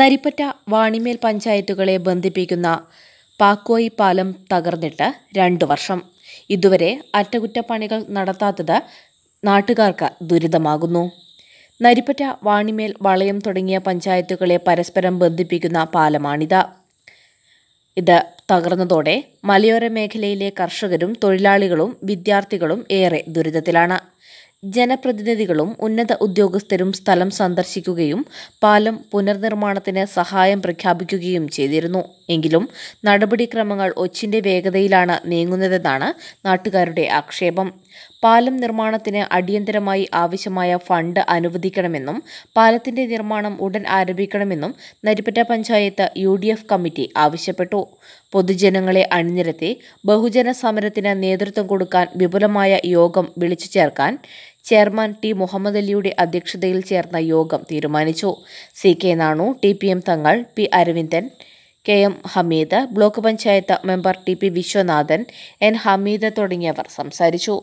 നരിപ്പറ്റ വാണിമേൽ പഞ്ചായത്തുകളെ ബന്ധിപ്പിക്കുന്ന പാക്കോയി പാലം തകർന്നിട്ട് രണ്ടു വർഷം ഇതുവരെ അറ്റകുറ്റപ്പണികൾ നടത്താത്തത് നാട്ടുകാർക്ക് ദുരിതമാകുന്നു നരിപ്പറ്റ വാണിമേൽ വളയം തുടങ്ങിയ പഞ്ചായത്തുകളെ പരസ്പരം ബന്ധിപ്പിക്കുന്ന പാലമാണിത് ഇത് തകർന്നതോടെ മലയോര മേഖലയിലെ കർഷകരും തൊഴിലാളികളും വിദ്യാർത്ഥികളും ഏറെ ദുരിതത്തിലാണ് ജനപ്രതിനിധികളും ഉന്നത ഉദ്യോഗസ്ഥരും സ്ഥലം സന്ദർശിക്കുകയും പാലം പുനർനിർമ്മാണത്തിന് സഹായം പ്രഖ്യാപിക്കുകയും ചെയ്തിരുന്നു എങ്കിലും നടപടിക്രമങ്ങൾ ഒച്ചിന്റെ വേഗതയിലാണ് നീങ്ങുന്നതെന്നാണ് നാട്ടുകാരുടെ ആക്ഷേപം പാലം നിർമ്മാണത്തിന് അടിയന്തരമായി ആവശ്യമായ ഫണ്ട് അനുവദിക്കണമെന്നും പാലത്തിന്റെ നിർമ്മാണം ഉടൻ ആരംഭിക്കണമെന്നും നരിപ്പറ്റ പഞ്ചായത്ത് യു കമ്മിറ്റി ആവശ്യപ്പെട്ടു പൊതുജനങ്ങളെ അണിനിരത്തി ബഹുജന സമരത്തിന് നേതൃത്വം കൊടുക്കാൻ വിപുലമായ യോഗം വിളിച്ചു ചേർക്കാൻ ചെയർമാൻ ടി മുഹമ്മദ് അലിയുടെ അധ്യക്ഷതയിൽ ചേർന്ന യോഗം തീരുമാനിച്ചു C K Nanu T P M Thangal P Aravindan K M Hameed block panchayat member T P Viswanathan N Hameed തുടങ്ങിയവർ സംസാരിച്ചു